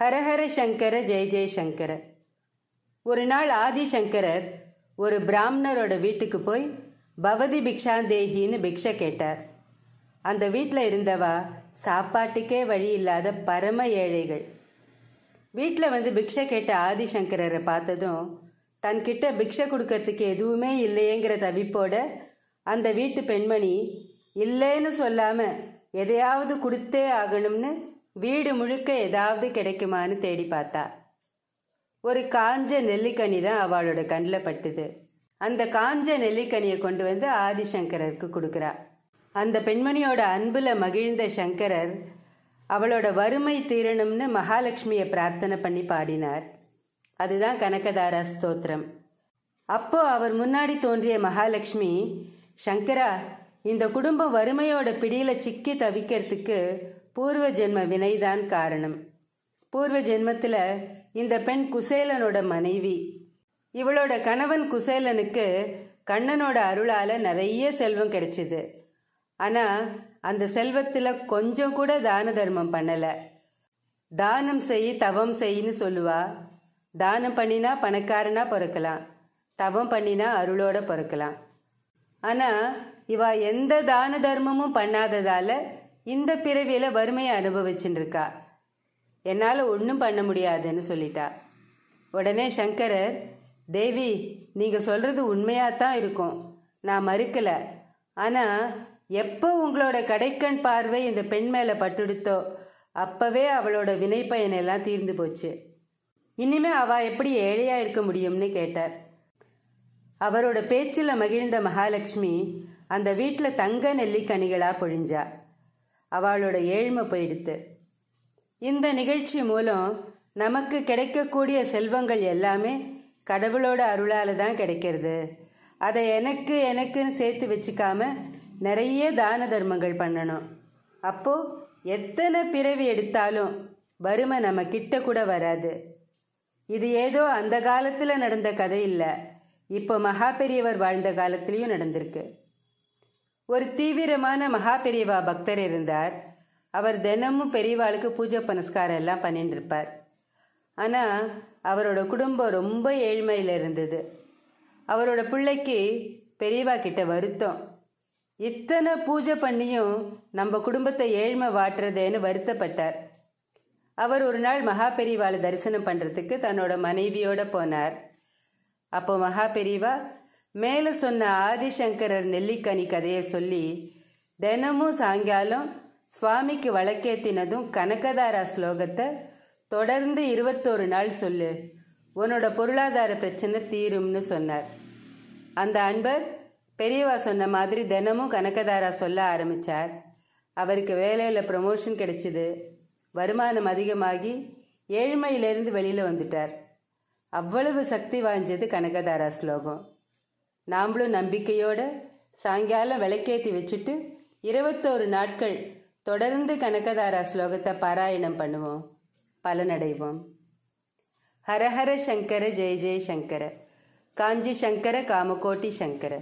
ஹரஹர சங்கர ஜெய ஜெயசங்கர ஒரு நாள் ஆதிசங்கரர் ஒரு பிராமணரோட வீட்டுக்கு போய் பவதி பிக்ஷாந்தேகின்னு பிக்ஷை கேட்டார் அந்த வீட்டில் இருந்தவா சாப்பாட்டுக்கே வழி இல்லாத பரம ஏழைகள் வீட்டில் வந்து பிக்ஷை கேட்ட ஆதிசங்கரரை பார்த்ததும் தன்கிட்ட பிக்ஷை கொடுக்கறதுக்கு எதுவுமே இல்லையேங்கிற தவிப்போட அந்த வீட்டு பெண்மணி இல்லைன்னு சொல்லாமல் எதையாவது கொடுத்தே ஆகணும்னு வீடு முழுக்க ஏதாவது கிடைக்குமான்னு தேடி பார்த்தா ஒரு காஞ்ச நெல்லிக்கனி தான் அவளோட கண்ணில் பட்டுது அந்த காஞ்ச நெல்லிக்கனியை கொண்டு வந்து ஆதிசங்கரருக்கு கொடுக்குறா அந்த பெண்மணியோட அன்பில் மகிழ்ந்த சங்கரர் அவளோட வறுமை தீரணும்னு மகாலட்சுமியை பிரார்த்தனை பண்ணி பாடினார் அதுதான் கனகதாரா ஸ்தோத்திரம் அப்போ அவர் முன்னாடி தோன்றிய மகாலட்சுமி சங்கரா இந்த குடும்பம் வறுமையோட பிடியில சிக்கி தவிக்கிறதுக்கு பூர்வ ஜென்ம வினைதான் காரணம் பூர்வ ஜென்மத்தில் இந்த பெண் குசேலனோட மனைவி இவளோட கணவன் குசேலனுக்கு கண்ணனோட அருளால் நிறைய செல்வம் கிடைச்சிது ஆனால் அந்த செல்வத்தில் கொஞ்சம் கூட தான தர்மம் பண்ணலை தானம் செய் தவம் செய்னு சொல்லுவா தானம் பண்ணினா பணக்காரனா பிறக்கலாம் தவம் பண்ணினா அருளோட பிறக்கலாம் ஆனால் இவா எந்த தான தர்மமும் பண்ணாததால் இந்த பிறவியில் வறுமையை அனுபவிச்சுட்டு இருக்கா என்னால் ஒன்றும் பண்ண முடியாதுன்னு சொல்லிட்டா உடனே சங்கரர் தேவி நீங்கள் சொல்கிறது உண்மையாக தான் இருக்கும் நான் மறுக்கலை ஆனால் எப்போ உங்களோட கடைக்கண் பார்வை இந்த பெண் மேலே பட்டுடுத்தோ அப்போவே அவளோட வினை எல்லாம் தீர்ந்து போச்சு இனிமே அவள் எப்படி ஏழையாக இருக்க முடியும்னு கேட்டார் அவரோட பேச்சில் மகிழ்ந்த மகாலட்சுமி அந்த வீட்டில் தங்க நெல்லிக்கனிகளாக பொழிஞ்சா அவளோட ஏழ்மை போயிடுத்து இந்த நிகழ்ச்சி மூலம் நமக்கு கிடைக்கக்கூடிய செல்வங்கள் எல்லாமே கடவுளோட அருளால் தான் கிடைக்கிறது அதை எனக்கு எனக்குன்னு சேர்த்து வச்சுக்காம நிறைய தான தர்மங்கள் பண்ணணும் அப்போது எத்தனை பிறவி எடுத்தாலும் வறுமை நம்ம கிட்ட கூட வராது இது ஏதோ அந்த காலத்தில் நடந்த கதை இல்லை இப்போ மகா பெரியவர் வாழ்ந்த காலத்துலேயும் நடந்திருக்கு ஒரு தீவிரமான மகா பெரியவா பக்தர் இருந்தார் அவர் தினமும் பெரியவாளுக்கு பூஜை புனஸ்காரம் எல்லாம் பண்ணிட்டு இருப்பார் ஆனால் அவரோட குடும்பம் ரொம்ப ஏழ்மையில் இருந்தது அவரோட பிள்ளைக்கு பெரியவா கிட்ட வருத்தம் இத்தனை பூஜை பண்ணியும் நம்ம குடும்பத்தை ஏழ்மை வாட்டுறதேன்னு வருத்தப்பட்டார் அவர் ஒரு நாள் மகா பெரியவாளை தரிசனம் பண்ணுறதுக்கு தன்னோட மனைவியோட போனார் அப்போ மகா பெரியவா மேலே சொன்ன ஆதிசங்கரர் நெல்லிக்கனி கதையை சொல்லி தினமும் சாயங்காலம் சுவாமிக்கு வழக்கேத்தினதும் கனகதாரா ஸ்லோகத்தை தொடர்ந்து இருபத்தோரு நாள் சொல்லு உன்னோட பொருளாதார பிரச்சனை தீரும்னு சொன்னார் அந்த அன்பர் பெரியவா சொன்ன மாதிரி தினமும் கனகதாரா சொல்ல ஆரம்பித்தார் அவருக்கு வேலையில் ப்ரமோஷன் கிடைச்சிது வருமானம் அதிகமாகி ஏழ்மையிலிருந்து வெளியில் வந்துட்டார் அவ்வளவு சக்தி வாய்ஞ்சது கனகதாரா ஸ்லோகம் நாம்ளும் நம்பிக்கையோட சாயங்காலம் விளக்கேற்றி வச்சுட்டு இருபத்தோரு நாட்கள் தொடர்ந்து கனகதாரா ஸ்லோகத்தை பாராயணம் பண்ணுவோம் பலனடைவோம் ஹரஹர சங்கர ஜெய ஜெய சங்கர காஞ்சி சங்கர காமகோட்டி சங்கர